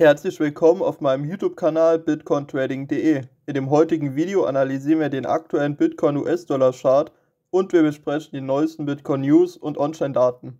Herzlich willkommen auf meinem YouTube-Kanal bitcointrading.de. In dem heutigen Video analysieren wir den aktuellen Bitcoin-US-Dollar-Chart und wir besprechen die neuesten Bitcoin-News und On-Chain-Daten.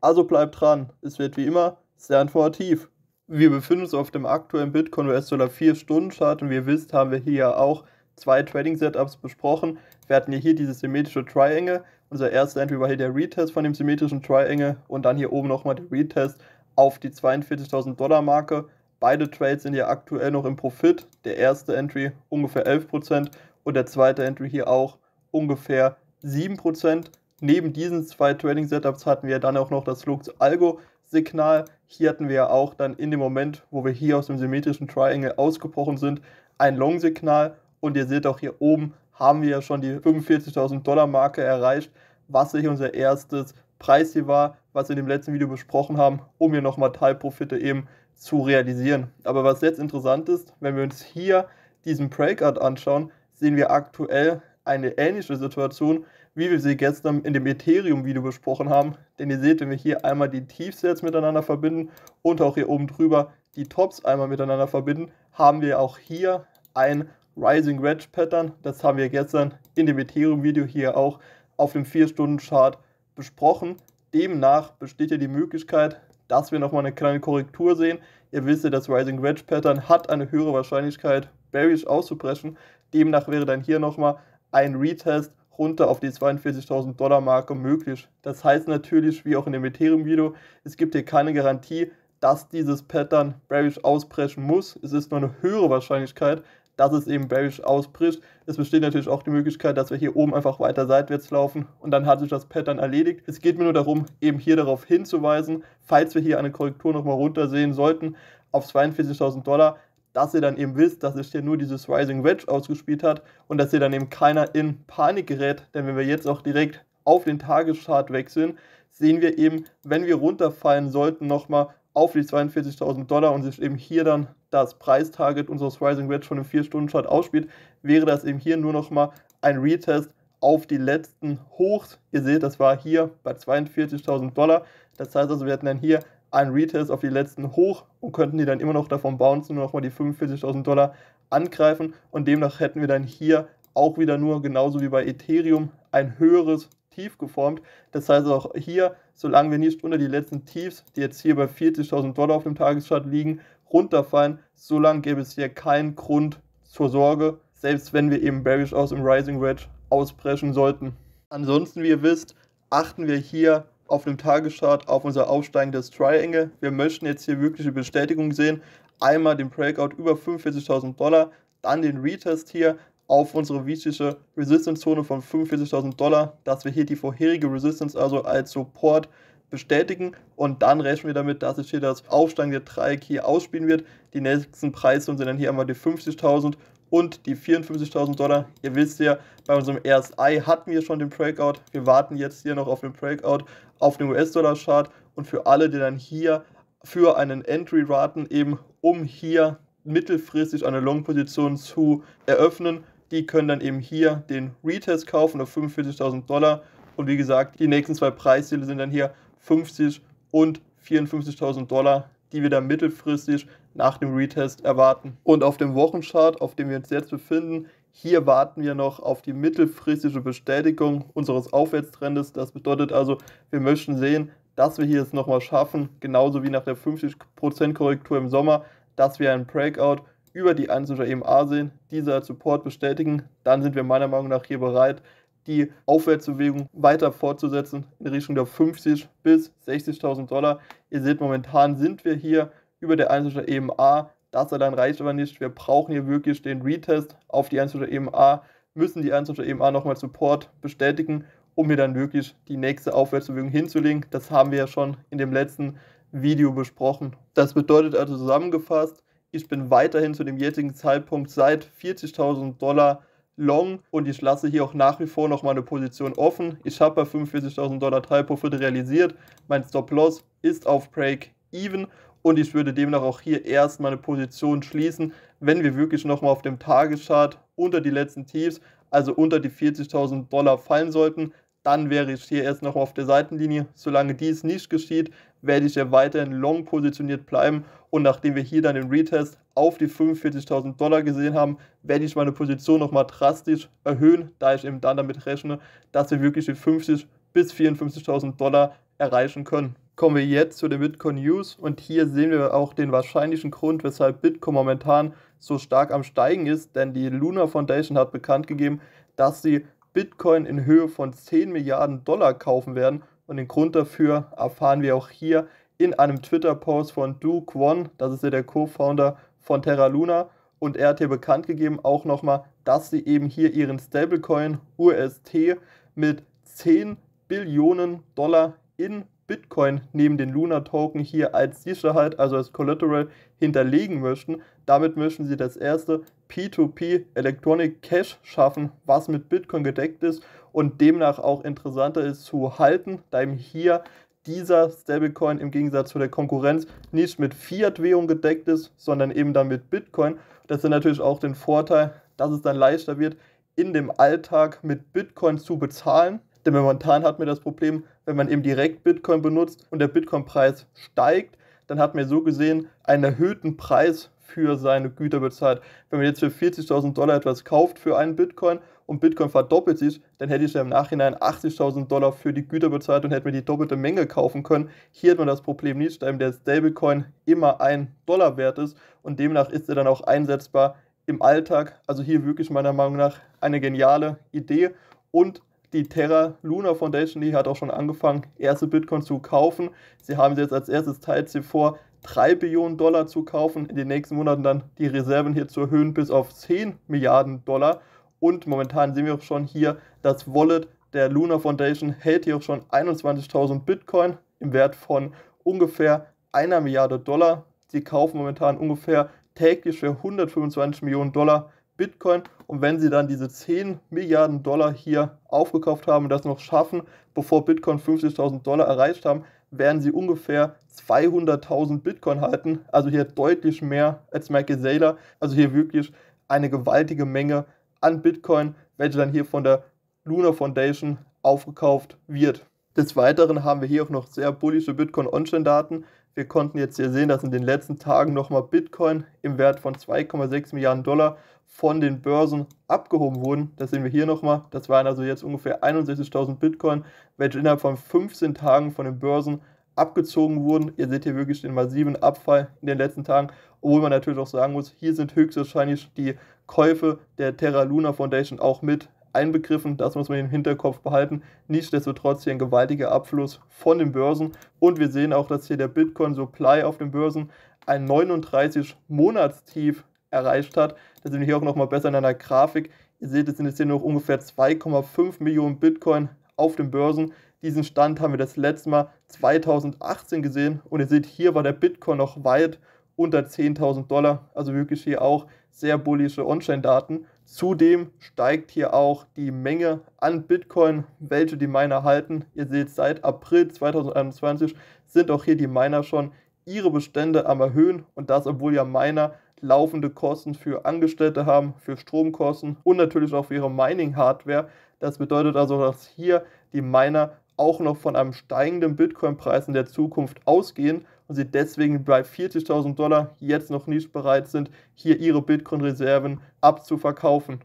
Also bleibt dran, es wird wie immer sehr informativ. Wir befinden uns auf dem aktuellen Bitcoin-US-Dollar 4-Stunden-Chart und wie ihr wisst, haben wir hier auch zwei Trading-Setups besprochen. Wir hatten hier dieses symmetrische Triangle. Unser erster Entry war hier der Retest von dem symmetrischen Triangle und dann hier oben nochmal der Retest auf die 42.000 Dollar Marke. Beide Trades sind ja aktuell noch im Profit. Der erste Entry ungefähr 11% und der zweite Entry hier auch ungefähr 7%. Neben diesen zwei Trading Setups hatten wir dann auch noch das Lux Algo Signal. Hier hatten wir ja auch dann in dem Moment, wo wir hier aus dem symmetrischen Triangle ausgebrochen sind, ein Long Signal. Und ihr seht auch hier oben haben wir ja schon die 45.000 Dollar Marke erreicht, was hier unser erstes Preisziel war was wir in dem letzten Video besprochen haben, um hier nochmal Teilprofite eben zu realisieren. Aber was jetzt interessant ist, wenn wir uns hier diesen Breakout anschauen, sehen wir aktuell eine ähnliche Situation, wie wir sie gestern in dem Ethereum-Video besprochen haben. Denn ihr seht, wenn wir hier einmal die Tiefs jetzt miteinander verbinden und auch hier oben drüber die Tops einmal miteinander verbinden, haben wir auch hier ein Rising Wedge Pattern. Das haben wir gestern in dem Ethereum-Video hier auch auf dem 4-Stunden-Chart besprochen. Demnach besteht ja die Möglichkeit, dass wir nochmal eine kleine Korrektur sehen. Ihr wisst ja, das Rising Wedge Pattern hat eine höhere Wahrscheinlichkeit, bearish auszubrechen. Demnach wäre dann hier nochmal ein Retest runter auf die 42.000 Dollar Marke möglich. Das heißt natürlich, wie auch in dem Ethereum Video, es gibt hier keine Garantie, dass dieses Pattern bearish ausbrechen muss. Es ist nur eine höhere Wahrscheinlichkeit, dass es eben bearish ausbricht. Es besteht natürlich auch die Möglichkeit, dass wir hier oben einfach weiter seitwärts laufen und dann hat sich das Pattern erledigt. Es geht mir nur darum, eben hier darauf hinzuweisen, falls wir hier eine Korrektur nochmal runter sehen sollten auf 42.000 Dollar, dass ihr dann eben wisst, dass sich hier nur dieses Rising Wedge ausgespielt hat und dass ihr dann eben keiner in Panik gerät, denn wenn wir jetzt auch direkt auf den Tageschart wechseln, sehen wir eben, wenn wir runterfallen sollten, nochmal auf die 42.000 Dollar und sich eben hier dann das Preistarget unseres Rising Wedge von einem 4 stunden chart ausspielt, wäre das eben hier nur nochmal ein Retest auf die letzten Hochs. Ihr seht, das war hier bei 42.000 Dollar. Das heißt also, wir hätten dann hier einen Retest auf die letzten hoch und könnten die dann immer noch davon bouncen und nochmal die 45.000 Dollar angreifen. Und demnach hätten wir dann hier auch wieder nur, genauso wie bei Ethereum, ein höheres Tief geformt. Das heißt auch hier, solange wir nicht unter die letzten Tiefs, die jetzt hier bei 40.000 Dollar auf dem Tageschart liegen, runterfallen, solange gäbe es hier keinen Grund zur Sorge, selbst wenn wir eben Bearish aus dem Rising Wedge ausbrechen sollten. Ansonsten, wie ihr wisst, achten wir hier auf dem Tageschart auf unser aufsteigendes Triangle. Wir möchten jetzt hier wirkliche Bestätigung sehen. Einmal den Breakout über 45.000 Dollar, dann den Retest hier auf unsere wichtige Resistance-Zone von 45.000 Dollar, dass wir hier die vorherige Resistance also als Support bestätigen und dann rechnen wir damit, dass sich hier das Aufsteigen der Dreieck hier ausspielen wird. Die nächsten Preise sind dann hier einmal die 50.000 und die 54.000 Dollar. Ihr wisst ja, bei unserem RSI hatten wir schon den Breakout. Wir warten jetzt hier noch auf den Breakout auf dem US-Dollar-Chart und für alle, die dann hier für einen Entry raten, eben um hier mittelfristig eine Long-Position zu eröffnen, die können dann eben hier den Retest kaufen auf 45.000 Dollar. Und wie gesagt, die nächsten zwei Preisziele sind dann hier 50 und 54.000 Dollar, die wir dann mittelfristig nach dem Retest erwarten. Und auf dem Wochenchart, auf dem wir uns jetzt befinden, hier warten wir noch auf die mittelfristige Bestätigung unseres Aufwärtstrendes. Das bedeutet also, wir möchten sehen, dass wir hier es nochmal schaffen, genauso wie nach der 50% Korrektur im Sommer, dass wir einen Breakout über die einzelnen EMA sehen, diese als Support bestätigen. Dann sind wir meiner Meinung nach hier bereit, die Aufwärtsbewegung weiter fortzusetzen in Richtung der 50 bis 60.000 Dollar. Ihr seht, momentan sind wir hier über der Einzelstadt EMA. Das allein reicht aber nicht. Wir brauchen hier wirklich den Retest auf die Einzelstadt EMA, müssen die Einzelstadt EMA nochmal Support bestätigen, um hier dann wirklich die nächste Aufwärtsbewegung hinzulegen. Das haben wir ja schon in dem letzten Video besprochen. Das bedeutet also zusammengefasst, ich bin weiterhin zu dem jetzigen Zeitpunkt seit 40.000 Dollar long und ich lasse hier auch nach wie vor noch meine Position offen. Ich habe bei 45.000 Dollar Teilpuffer realisiert. Mein Stop-Loss ist auf Break Even und ich würde demnach auch hier erst meine Position schließen, wenn wir wirklich nochmal auf dem Tageschart unter die letzten Tiefs, also unter die 40.000 Dollar fallen sollten, dann wäre ich hier erst noch auf der Seitenlinie. Solange dies nicht geschieht, werde ich ja weiterhin long positioniert bleiben. Und nachdem wir hier dann den Retest auf die 45.000 Dollar gesehen haben, werde ich meine Position nochmal drastisch erhöhen, da ich eben dann damit rechne, dass wir wirklich die 50 bis 54.000 Dollar erreichen können. Kommen wir jetzt zu den Bitcoin News und hier sehen wir auch den wahrscheinlichen Grund, weshalb Bitcoin momentan so stark am Steigen ist, denn die Luna Foundation hat bekannt gegeben, dass sie Bitcoin in Höhe von 10 Milliarden Dollar kaufen werden. Und den Grund dafür erfahren wir auch hier in einem Twitter-Post von Du Kwon, das ist ja der Co-Founder von Terra Luna. Und er hat hier bekannt gegeben, auch nochmal, dass sie eben hier ihren Stablecoin UST mit 10 Billionen Dollar in Bitcoin neben den Luna Token hier als Sicherheit, also als Collateral, hinterlegen möchten. Damit möchten sie das erste P2P Electronic Cash schaffen, was mit Bitcoin gedeckt ist und demnach auch interessanter ist zu halten, da eben hier dieser Stablecoin im Gegensatz zu der Konkurrenz nicht mit Fiat-Währung gedeckt ist, sondern eben dann mit Bitcoin. Das ist natürlich auch den Vorteil, dass es dann leichter wird, in dem Alltag mit Bitcoin zu bezahlen. Denn momentan hat man das Problem, wenn man eben direkt Bitcoin benutzt und der Bitcoin-Preis steigt, dann hat man so gesehen einen erhöhten Preis für seine Güter bezahlt. Wenn man jetzt für 40.000 Dollar etwas kauft für einen Bitcoin und Bitcoin verdoppelt sich, dann hätte ich ja im Nachhinein 80.000 Dollar für die Güter bezahlt und hätte mir die doppelte Menge kaufen können. Hier hat man das Problem nicht, da eben der Stablecoin immer ein Dollar wert ist und demnach ist er dann auch einsetzbar im Alltag. Also hier wirklich meiner Meinung nach eine geniale Idee und die Terra Luna Foundation, die hat auch schon angefangen, erste Bitcoin zu kaufen. Sie haben sie jetzt als erstes Teilziel vor, 3 Billionen Dollar zu kaufen, in den nächsten Monaten dann die Reserven hier zu erhöhen bis auf 10 Milliarden Dollar. Und momentan sehen wir auch schon hier, das Wallet der Luna Foundation hält hier auch schon 21.000 Bitcoin im Wert von ungefähr einer Milliarde Dollar. Sie kaufen momentan ungefähr täglich für 125 Millionen Dollar Bitcoin. Und wenn sie dann diese 10 Milliarden Dollar hier aufgekauft haben und das noch schaffen, bevor Bitcoin 50.000 Dollar erreicht haben, werden sie ungefähr 200.000 Bitcoin halten. Also hier deutlich mehr als Michael Saylor. Also hier wirklich eine gewaltige Menge an Bitcoin, welche dann hier von der Luna Foundation aufgekauft wird. Des Weiteren haben wir hier auch noch sehr bullische Bitcoin-On-Chain-Daten. Wir konnten jetzt hier sehen, dass in den letzten Tagen nochmal Bitcoin im Wert von 2,6 Milliarden Dollar von den Börsen abgehoben wurden. Das sehen wir hier nochmal. Das waren also jetzt ungefähr 61.000 Bitcoin, welche innerhalb von 15 Tagen von den Börsen abgezogen wurden. Ihr seht hier wirklich den massiven Abfall in den letzten Tagen, obwohl man natürlich auch sagen muss, hier sind höchstwahrscheinlich die Käufe der Terra Luna Foundation auch mit einbegriffen, das muss man im Hinterkopf behalten. Nichtsdestotrotz hier ein gewaltiger Abfluss von den Börsen und wir sehen auch, dass hier der Bitcoin Supply auf den Börsen ein 39 Monatstief erreicht hat. Das sehen wir hier auch nochmal besser in einer Grafik. Ihr seht, es sind jetzt hier noch ungefähr 2,5 Millionen Bitcoin auf den Börsen. Diesen Stand haben wir das letzte Mal 2018 gesehen und ihr seht, hier war der Bitcoin noch weit unter 10.000 Dollar. Also wirklich hier auch sehr bullische On-Chain-Daten. Zudem steigt hier auch die Menge an Bitcoin, welche die Miner halten. Ihr seht, seit April 2021 sind auch hier die Miner schon ihre Bestände am Erhöhen und das, obwohl ja Miner laufende Kosten für Angestellte haben, für Stromkosten und natürlich auch für ihre Mining-Hardware. Das bedeutet also, dass hier die Miner auch noch von einem steigenden Bitcoin-Preis in der Zukunft ausgehen und sie deswegen bei 40.000 Dollar jetzt noch nicht bereit sind, hier ihre Bitcoin-Reserven abzuverkaufen.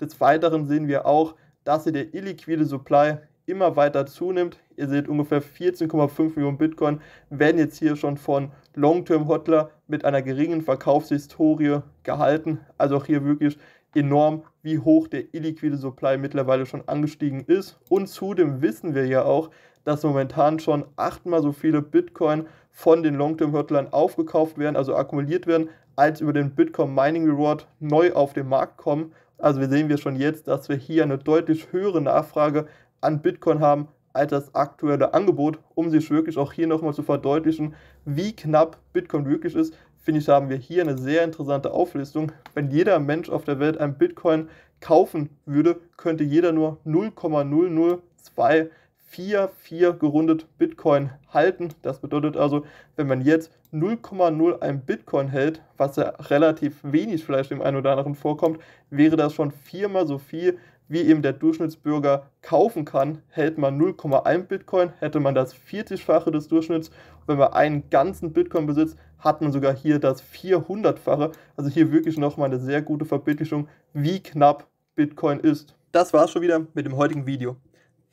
Des Weiteren sehen wir auch, dass hier der illiquide Supply immer weiter zunimmt. Ihr seht, ungefähr 14,5 Millionen Bitcoin werden jetzt hier schon von Long-Term-Hodler mit einer geringen Verkaufshistorie gehalten. Also auch hier wirklich enorm wie hoch der illiquide Supply mittlerweile schon angestiegen ist. Und zudem wissen wir ja auch, dass momentan schon achtmal so viele Bitcoin von den Long-Term-Hörtlern aufgekauft werden, also akkumuliert werden, als über den Bitcoin Mining Reward neu auf den Markt kommen. Also wir sehen wir schon jetzt, dass wir hier eine deutlich höhere Nachfrage an Bitcoin haben als das aktuelle Angebot, um sich wirklich auch hier nochmal zu verdeutlichen, wie knapp Bitcoin wirklich ist finde ich, haben wir hier eine sehr interessante Auflistung. Wenn jeder Mensch auf der Welt einen Bitcoin kaufen würde, könnte jeder nur 0,00244 gerundet Bitcoin halten. Das bedeutet also, wenn man jetzt 0,01 Bitcoin hält, was ja relativ wenig vielleicht dem einen oder anderen vorkommt, wäre das schon viermal so viel, wie eben der Durchschnittsbürger kaufen kann. Hält man 0,1 Bitcoin, hätte man das 40-fache des Durchschnitts. wenn man einen ganzen Bitcoin besitzt, hat man sogar hier das 400-fache. Also hier wirklich nochmal eine sehr gute Verbildlichung, wie knapp Bitcoin ist. Das war's schon wieder mit dem heutigen Video.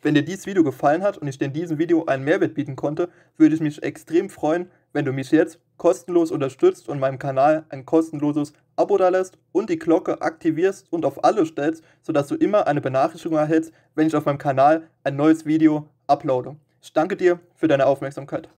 Wenn dir dieses Video gefallen hat und ich dir in diesem Video einen Mehrwert bieten konnte, würde ich mich extrem freuen, wenn du mich jetzt kostenlos unterstützt und meinem Kanal ein kostenloses Abo dalässt und die Glocke aktivierst und auf alle stellst, sodass du immer eine Benachrichtigung erhältst, wenn ich auf meinem Kanal ein neues Video uploade. Ich danke dir für deine Aufmerksamkeit.